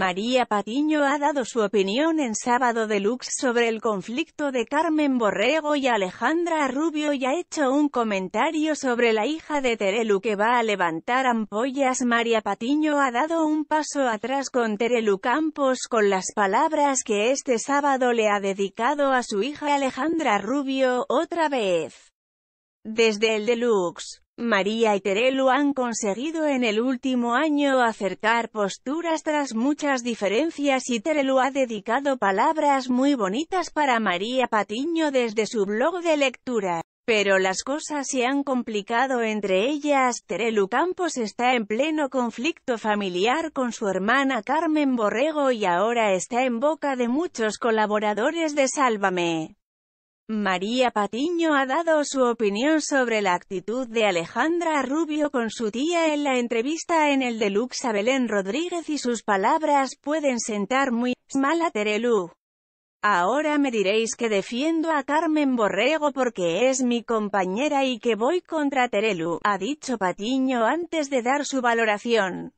María Patiño ha dado su opinión en Sábado Deluxe sobre el conflicto de Carmen Borrego y Alejandra Rubio y ha hecho un comentario sobre la hija de Terelu que va a levantar ampollas. María Patiño ha dado un paso atrás con Terelu Campos con las palabras que este sábado le ha dedicado a su hija Alejandra Rubio, otra vez. Desde el Deluxe. María y Terelu han conseguido en el último año acercar posturas tras muchas diferencias y Terelu ha dedicado palabras muy bonitas para María Patiño desde su blog de lectura. Pero las cosas se han complicado entre ellas, Terelu Campos está en pleno conflicto familiar con su hermana Carmen Borrego y ahora está en boca de muchos colaboradores de Sálvame. María Patiño ha dado su opinión sobre la actitud de Alejandra Rubio con su tía en la entrevista en el Deluxe a Belén Rodríguez y sus palabras pueden sentar muy mal a Terelu. Ahora me diréis que defiendo a Carmen Borrego porque es mi compañera y que voy contra Terelu, ha dicho Patiño antes de dar su valoración.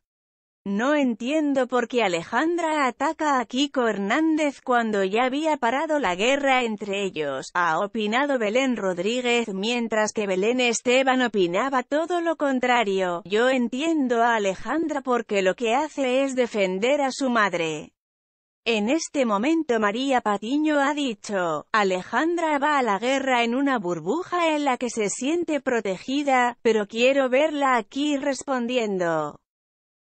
No entiendo por qué Alejandra ataca a Kiko Hernández cuando ya había parado la guerra entre ellos, ha opinado Belén Rodríguez, mientras que Belén Esteban opinaba todo lo contrario. Yo entiendo a Alejandra porque lo que hace es defender a su madre. En este momento María Patiño ha dicho, Alejandra va a la guerra en una burbuja en la que se siente protegida, pero quiero verla aquí respondiendo.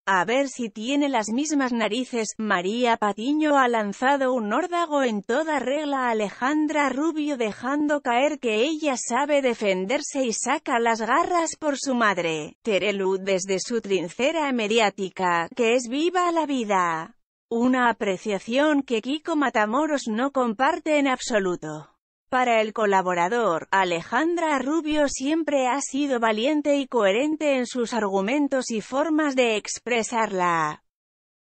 A ver si tiene las mismas narices, María Patiño ha lanzado un órdago en toda regla a Alejandra Rubio dejando caer que ella sabe defenderse y saca las garras por su madre, Terelu desde su trincera mediática, que es viva la vida. Una apreciación que Kiko Matamoros no comparte en absoluto. Para el colaborador, Alejandra Rubio siempre ha sido valiente y coherente en sus argumentos y formas de expresarla.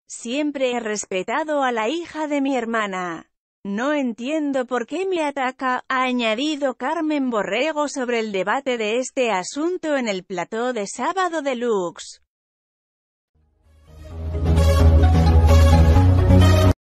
Siempre he respetado a la hija de mi hermana. No entiendo por qué me ataca, ha añadido Carmen Borrego sobre el debate de este asunto en el plató de Sábado Deluxe.